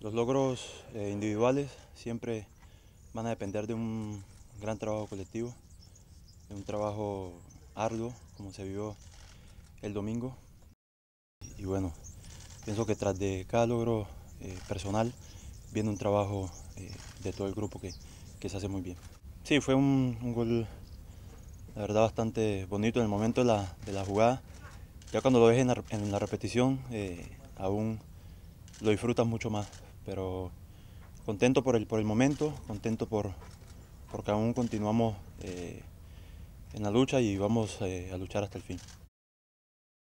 Los logros eh, individuales siempre van a depender de un gran trabajo colectivo, de un trabajo arduo, como se vio el domingo. Y bueno, pienso que tras de cada logro eh, personal viene un trabajo eh, de todo el grupo que, se hace muy bien. Sí, fue un, gol, la verdad, bastante bonito en el momento de la, jugada. Ya cuando lo ves en en la repetición, aún lo disfrutas mucho más pero contento por el, por el momento, contento porque aún continuamos eh, en la lucha y vamos eh, a luchar hasta el fin.